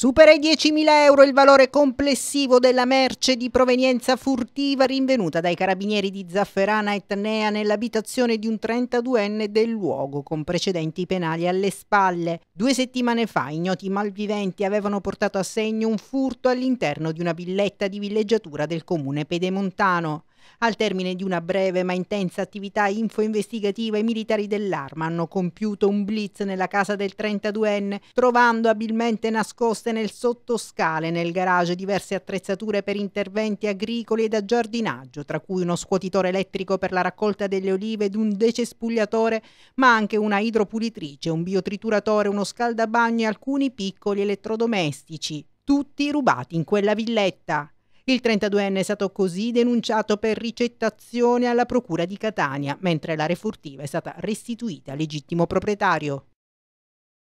Supera i 10.000 euro il valore complessivo della merce di provenienza furtiva rinvenuta dai carabinieri di Zafferana Etnea nell'abitazione di un 32enne del luogo con precedenti penali alle spalle. Due settimane fa ignoti malviventi avevano portato a segno un furto all'interno di una villetta di villeggiatura del comune pedemontano. Al termine di una breve ma intensa attività info-investigativa, i militari dell'arma hanno compiuto un blitz nella casa del 32enne, trovando abilmente nascoste nel sottoscale nel garage diverse attrezzature per interventi agricoli e da giardinaggio, tra cui uno scuotitore elettrico per la raccolta delle olive ed un decespugliatore, ma anche una idropulitrice, un biotrituratore, uno scaldabagno e alcuni piccoli elettrodomestici, tutti rubati in quella villetta. Il 32enne è stato così denunciato per ricettazione alla procura di Catania, mentre la refurtiva è stata restituita al legittimo proprietario.